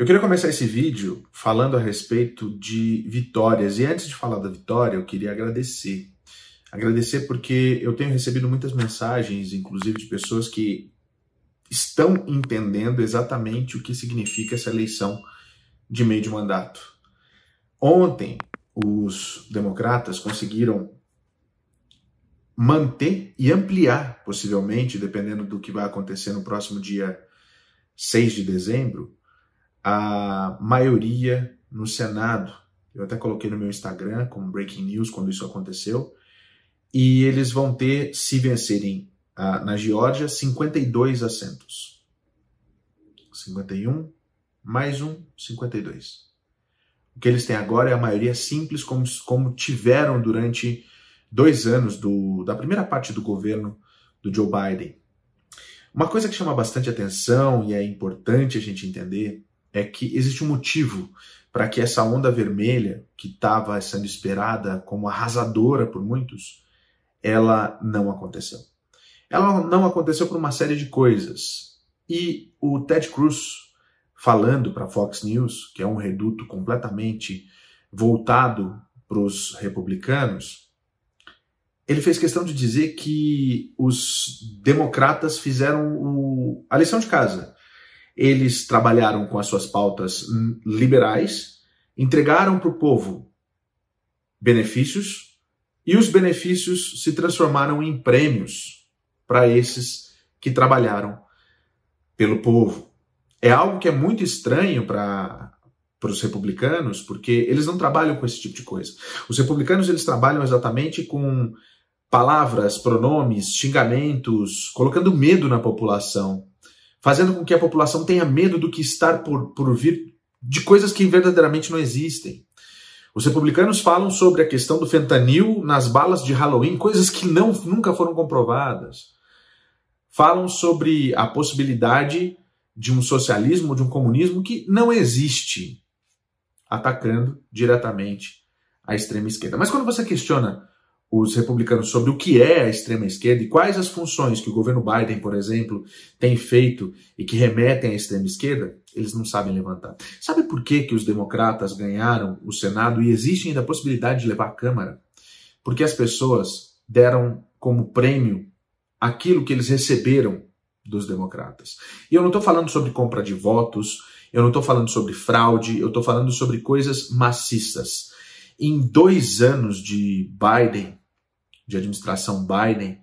Eu queria começar esse vídeo falando a respeito de vitórias. E antes de falar da vitória, eu queria agradecer. Agradecer porque eu tenho recebido muitas mensagens, inclusive de pessoas que estão entendendo exatamente o que significa essa eleição de meio de mandato. Ontem, os democratas conseguiram manter e ampliar, possivelmente, dependendo do que vai acontecer no próximo dia 6 de dezembro, a maioria no Senado. Eu até coloquei no meu Instagram como breaking news quando isso aconteceu. E eles vão ter, se vencerem a, na Geórgia, 52 assentos. 51, mais um, 52. O que eles têm agora é a maioria simples, como, como tiveram durante dois anos do, da primeira parte do governo do Joe Biden. Uma coisa que chama bastante atenção e é importante a gente entender é que existe um motivo para que essa onda vermelha, que estava sendo esperada como arrasadora por muitos, ela não aconteceu. Ela não aconteceu por uma série de coisas. E o Ted Cruz, falando para a Fox News, que é um reduto completamente voltado para os republicanos, ele fez questão de dizer que os democratas fizeram o... a lição de casa eles trabalharam com as suas pautas liberais, entregaram para o povo benefícios e os benefícios se transformaram em prêmios para esses que trabalharam pelo povo. É algo que é muito estranho para para os republicanos, porque eles não trabalham com esse tipo de coisa. Os republicanos eles trabalham exatamente com palavras, pronomes, xingamentos, colocando medo na população fazendo com que a população tenha medo do que está por, por vir, de coisas que verdadeiramente não existem. Os republicanos falam sobre a questão do fentanil nas balas de Halloween, coisas que não, nunca foram comprovadas. Falam sobre a possibilidade de um socialismo, de um comunismo que não existe, atacando diretamente a extrema esquerda. Mas quando você questiona os republicanos sobre o que é a extrema esquerda e quais as funções que o governo Biden, por exemplo, tem feito e que remetem à extrema esquerda, eles não sabem levantar. Sabe por que, que os democratas ganharam o Senado e existe ainda a possibilidade de levar a Câmara? Porque as pessoas deram como prêmio aquilo que eles receberam dos democratas. E eu não estou falando sobre compra de votos, eu não estou falando sobre fraude, eu estou falando sobre coisas maciças. Em dois anos de Biden, de administração Biden,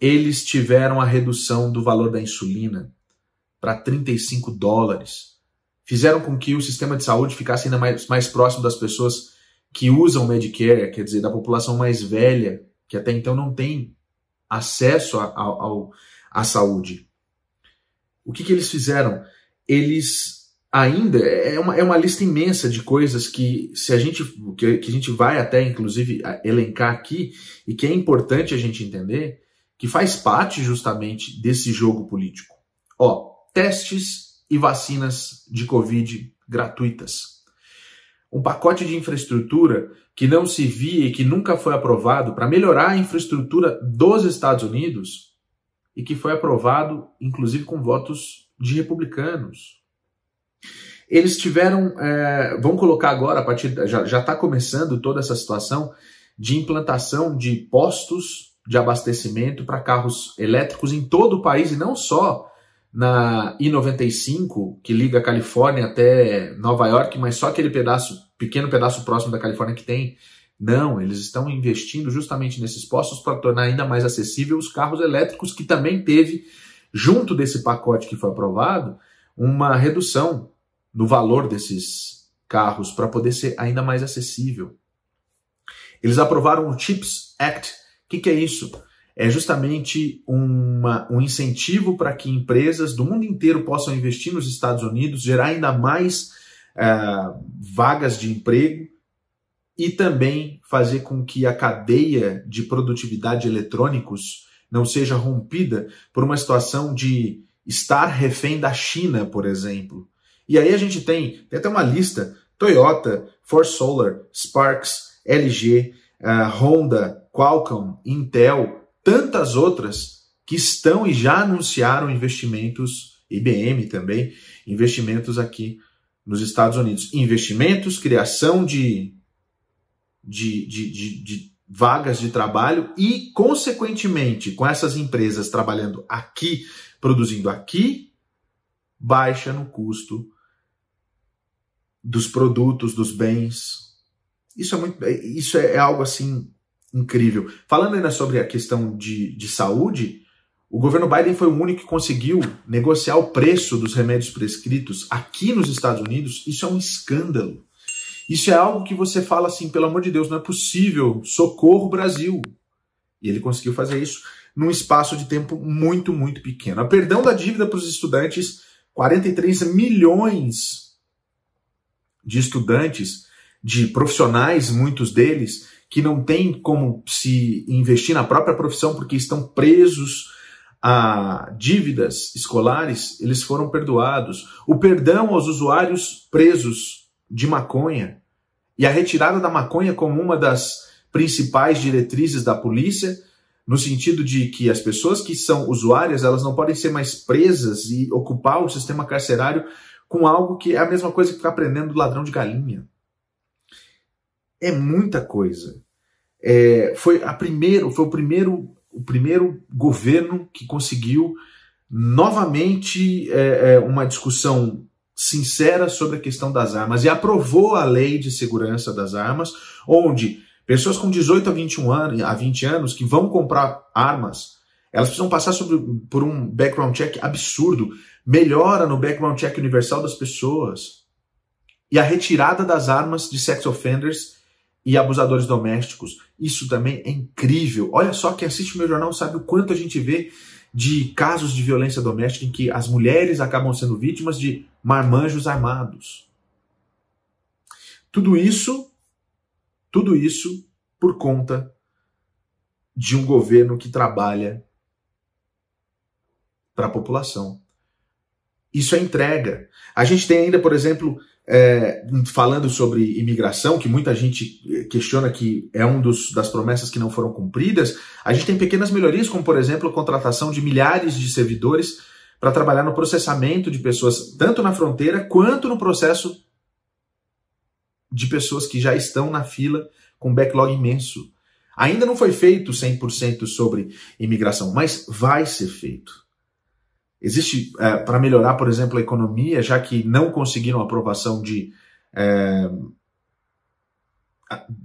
eles tiveram a redução do valor da insulina para 35 dólares. Fizeram com que o sistema de saúde ficasse ainda mais, mais próximo das pessoas que usam Medicare, quer dizer, da população mais velha, que até então não tem acesso à saúde. O que, que eles fizeram? Eles ainda é uma, é uma lista imensa de coisas que se a gente que, que a gente vai até inclusive elencar aqui e que é importante a gente entender que faz parte justamente desse jogo político. Ó, testes e vacinas de Covid gratuitas. Um pacote de infraestrutura que não se via e que nunca foi aprovado para melhorar a infraestrutura dos Estados Unidos e que foi aprovado inclusive com votos de republicanos, eles tiveram, é, vão colocar agora, a partir já está começando toda essa situação de implantação de postos de abastecimento para carros elétricos em todo o país e não só na I-95, que liga a Califórnia até Nova York, mas só aquele pedaço, pequeno pedaço próximo da Califórnia que tem. Não, eles estão investindo justamente nesses postos para tornar ainda mais acessível os carros elétricos, que também teve, junto desse pacote que foi aprovado, uma redução no valor desses carros para poder ser ainda mais acessível. Eles aprovaram o CHIPS Act. O que, que é isso? É justamente uma, um incentivo para que empresas do mundo inteiro possam investir nos Estados Unidos, gerar ainda mais é, vagas de emprego e também fazer com que a cadeia de produtividade de eletrônicos não seja rompida por uma situação de estar refém da China, por exemplo. E aí a gente tem, tem até uma lista: Toyota, Force Solar, Sparks, LG, uh, eh, Honda, Qualcomm, Intel, tantas outras que estão e já anunciaram investimentos, IBM também, investimentos aqui nos Estados Unidos. Investimentos, criação de, de, de, de, de vagas de trabalho e, consequentemente, com essas empresas trabalhando aqui, produzindo aqui, baixa no custo dos produtos, dos bens. Isso é, muito, é, isso é, é algo assim incrível. Falando ainda sobre a questão de, de saúde, o governo Biden foi o único que conseguiu negociar o preço dos remédios prescritos aqui nos Estados Unidos. Isso é um escândalo. Isso é algo que você fala assim, pelo amor de Deus, não é possível, socorro Brasil. E ele conseguiu fazer isso num espaço de tempo muito, muito pequeno. A perdão da dívida para os estudantes, 43 milhões de estudantes, de profissionais, muitos deles, que não têm como se investir na própria profissão porque estão presos a dívidas escolares, eles foram perdoados. O perdão aos usuários presos de maconha e a retirada da maconha como uma das principais diretrizes da polícia, no sentido de que as pessoas que são usuárias, elas não podem ser mais presas e ocupar o sistema carcerário com algo que é a mesma coisa que ficar aprendendo do ladrão de galinha. É muita coisa. É, foi a primeiro, foi o primeiro, o primeiro governo que conseguiu novamente é, é, uma discussão sincera sobre a questão das armas e aprovou a lei de segurança das armas, onde pessoas com 18 a 21 anos, a 20 anos que vão comprar armas elas precisam passar sobre, por um background check absurdo, melhora no background check universal das pessoas e a retirada das armas de sex offenders e abusadores domésticos. Isso também é incrível. Olha só quem assiste o meu jornal sabe o quanto a gente vê de casos de violência doméstica em que as mulheres acabam sendo vítimas de marmanjos armados. Tudo isso, tudo isso por conta de um governo que trabalha para a população. Isso é entrega. A gente tem ainda, por exemplo, é, falando sobre imigração, que muita gente eh, questiona que é uma das promessas que não foram cumpridas, a gente tem pequenas melhorias, como, por exemplo, a contratação de milhares de servidores para trabalhar no processamento de pessoas, tanto na fronteira quanto no processo de pessoas que já estão na fila com um backlog imenso. Ainda não foi feito 100% sobre imigração, mas vai ser feito. Existe é, para melhorar, por exemplo, a economia, já que não conseguiram aprovação de. É,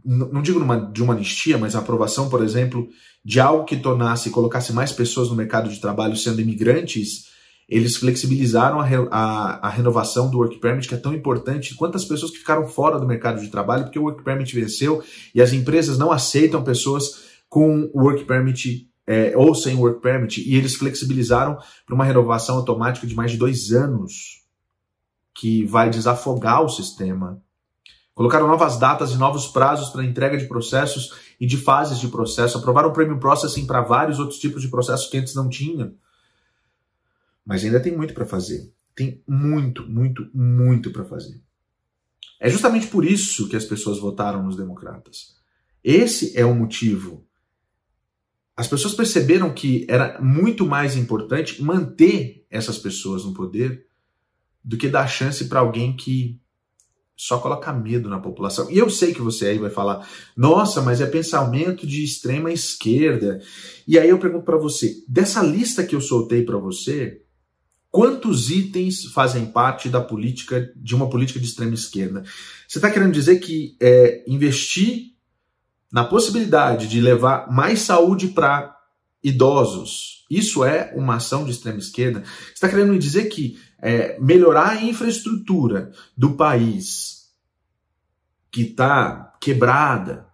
não digo numa, de uma anistia, mas a aprovação, por exemplo, de algo que tornasse, colocasse mais pessoas no mercado de trabalho sendo imigrantes, eles flexibilizaram a, re, a, a renovação do Work Permit, que é tão importante. Quantas pessoas que ficaram fora do mercado de trabalho porque o Work Permit venceu e as empresas não aceitam pessoas com o Work Permit é, ou sem work permit, e eles flexibilizaram para uma renovação automática de mais de dois anos, que vai desafogar o sistema. Colocaram novas datas e novos prazos para entrega de processos e de fases de processo. Aprovaram o Premium Processing para vários outros tipos de processos que antes não tinham. Mas ainda tem muito para fazer. Tem muito, muito, muito para fazer. É justamente por isso que as pessoas votaram nos democratas. Esse é o motivo as pessoas perceberam que era muito mais importante manter essas pessoas no poder do que dar chance para alguém que só coloca medo na população. E eu sei que você aí vai falar, nossa, mas é pensamento de extrema esquerda. E aí eu pergunto para você, dessa lista que eu soltei para você, quantos itens fazem parte da política de uma política de extrema esquerda? Você está querendo dizer que é, investir na possibilidade de levar mais saúde para idosos. Isso é uma ação de extrema esquerda. está querendo me dizer que é, melhorar a infraestrutura do país que está quebrada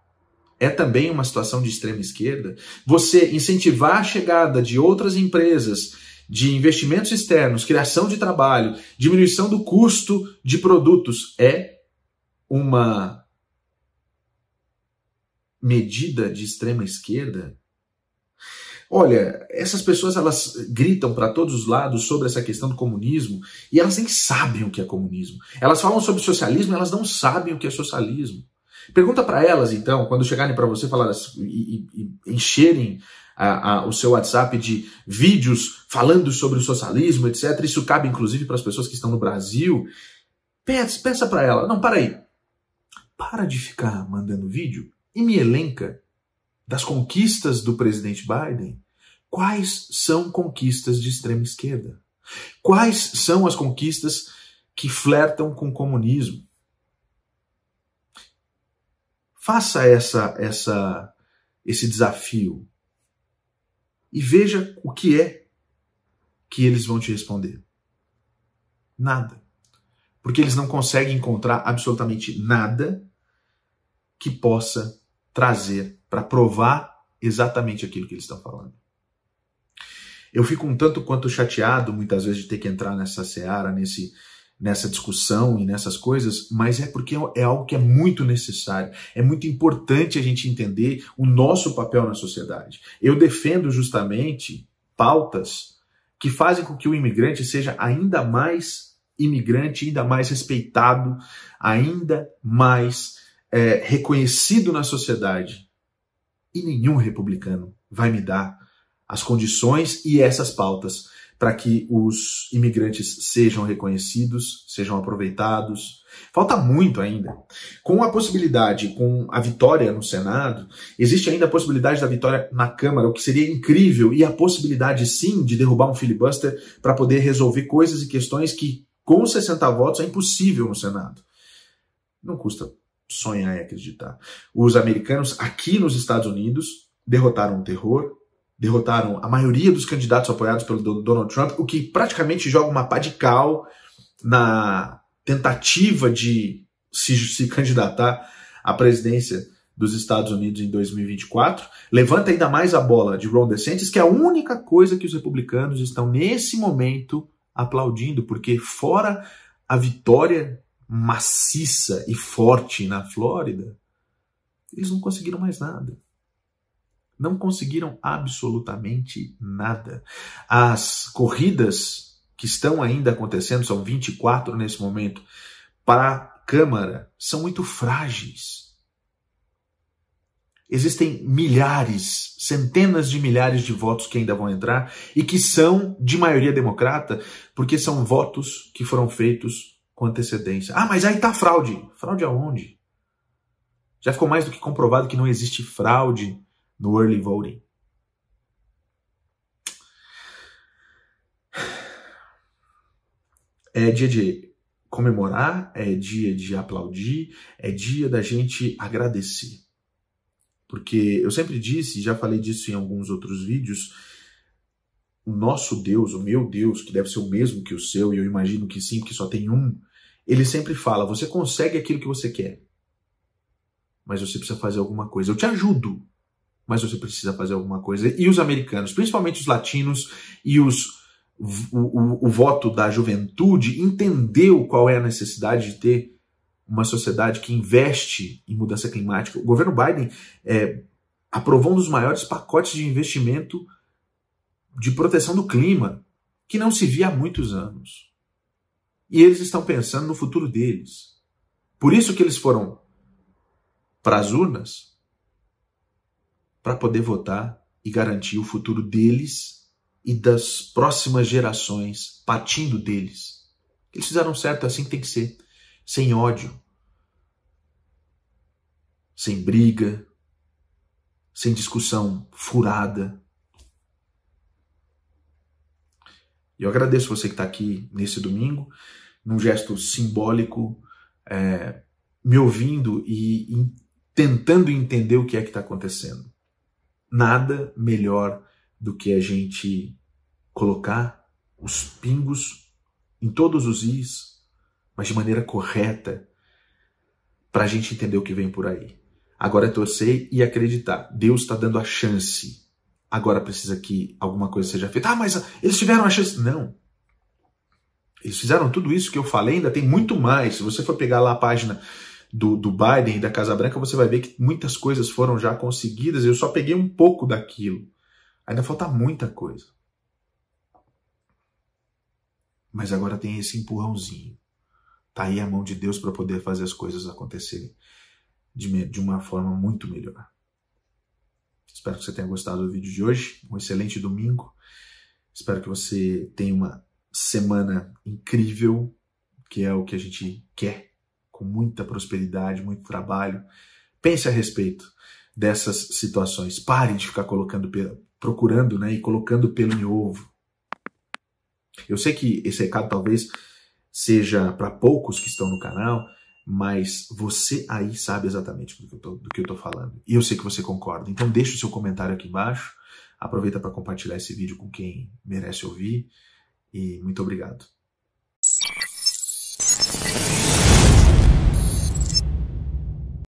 é também uma situação de extrema esquerda? Você incentivar a chegada de outras empresas, de investimentos externos, criação de trabalho, diminuição do custo de produtos é uma medida de extrema esquerda. Olha, essas pessoas elas gritam para todos os lados sobre essa questão do comunismo e elas nem sabem o que é comunismo. Elas falam sobre socialismo, elas não sabem o que é socialismo. Pergunta para elas então, quando chegarem para você falar assim, e, e, e encherem a, a, o seu WhatsApp de vídeos falando sobre o socialismo, etc. Isso cabe inclusive para as pessoas que estão no Brasil. Peça, peça para ela, não, para aí. Para de ficar mandando vídeo e me elenca das conquistas do presidente Biden quais são conquistas de extrema esquerda. Quais são as conquistas que flertam com o comunismo? Faça essa, essa, esse desafio e veja o que é que eles vão te responder. Nada. Porque eles não conseguem encontrar absolutamente nada que possa trazer para provar exatamente aquilo que eles estão falando. Eu fico um tanto quanto chateado muitas vezes de ter que entrar nessa seara, nesse, nessa discussão e nessas coisas, mas é porque é, é algo que é muito necessário. É muito importante a gente entender o nosso papel na sociedade. Eu defendo justamente pautas que fazem com que o imigrante seja ainda mais imigrante, ainda mais respeitado, ainda mais é, reconhecido na sociedade. E nenhum republicano vai me dar as condições e essas pautas para que os imigrantes sejam reconhecidos, sejam aproveitados. Falta muito ainda. Com a possibilidade, com a vitória no Senado, existe ainda a possibilidade da vitória na Câmara, o que seria incrível, e a possibilidade sim de derrubar um filibuster para poder resolver coisas e questões que com 60 votos é impossível no Senado. Não custa sonhar e acreditar. Os americanos, aqui nos Estados Unidos, derrotaram o terror, derrotaram a maioria dos candidatos apoiados pelo Donald Trump, o que praticamente joga uma pá de cal na tentativa de se, se candidatar à presidência dos Estados Unidos em 2024. Levanta ainda mais a bola de Ron DeSantis, que é a única coisa que os republicanos estão nesse momento aplaudindo, porque fora a vitória maciça e forte na Flórida, eles não conseguiram mais nada. Não conseguiram absolutamente nada. As corridas que estão ainda acontecendo, são 24 nesse momento, para a Câmara, são muito frágeis. Existem milhares, centenas de milhares de votos que ainda vão entrar e que são de maioria democrata, porque são votos que foram feitos com antecedência. Ah, mas aí tá fraude. Fraude aonde? Já ficou mais do que comprovado que não existe fraude no early voting. É dia de comemorar, é dia de aplaudir, é dia da gente agradecer. Porque eu sempre disse, já falei disso em alguns outros vídeos, o nosso Deus, o meu Deus, que deve ser o mesmo que o seu, e eu imagino que sim, que só tem um, ele sempre fala: você consegue aquilo que você quer, mas você precisa fazer alguma coisa. Eu te ajudo, mas você precisa fazer alguma coisa. E os americanos, principalmente os latinos e os. O, o, o voto da juventude entendeu qual é a necessidade de ter uma sociedade que investe em mudança climática. O governo Biden é, aprovou um dos maiores pacotes de investimento de proteção do clima que não se via há muitos anos. E eles estão pensando no futuro deles. Por isso que eles foram para as urnas para poder votar e garantir o futuro deles e das próximas gerações partindo deles. Eles fizeram certo, é assim tem que ser, sem ódio, sem briga, sem discussão furada, E eu agradeço você que está aqui nesse domingo, num gesto simbólico, é, me ouvindo e, e tentando entender o que é que está acontecendo. Nada melhor do que a gente colocar os pingos em todos os is, mas de maneira correta, para a gente entender o que vem por aí. Agora é torcer e acreditar. Deus está dando a chance agora precisa que alguma coisa seja feita. Ah, mas eles tiveram a chance. Não. Eles fizeram tudo isso que eu falei, ainda tem muito mais. Se você for pegar lá a página do, do Biden e da Casa Branca, você vai ver que muitas coisas foram já conseguidas. Eu só peguei um pouco daquilo. Ainda falta muita coisa. Mas agora tem esse empurrãozinho. Tá aí a mão de Deus para poder fazer as coisas acontecerem de, de uma forma muito melhor. Espero que você tenha gostado do vídeo de hoje. Um excelente domingo. Espero que você tenha uma semana incrível, que é o que a gente quer, com muita prosperidade, muito trabalho. Pense a respeito dessas situações. Pare de ficar colocando procurando, né, e colocando pelo em ovo. Eu sei que esse recado talvez seja para poucos que estão no canal, mas você aí sabe exatamente do que, eu estou falando. E eu sei que você concorda. Então deixa o seu comentário aqui embaixo. Aproveita para compartilhar esse vídeo com quem merece ouvir. E muito obrigado.